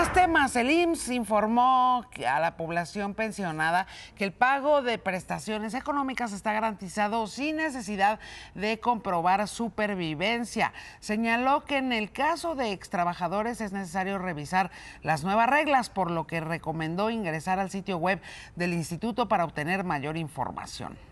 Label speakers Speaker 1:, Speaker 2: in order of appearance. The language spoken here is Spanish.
Speaker 1: más temas, el IMSS informó a la población pensionada que el pago de prestaciones económicas está garantizado sin necesidad de comprobar supervivencia. Señaló que en el caso de extrabajadores es necesario revisar las nuevas reglas, por lo que recomendó ingresar al sitio web del instituto para obtener mayor información.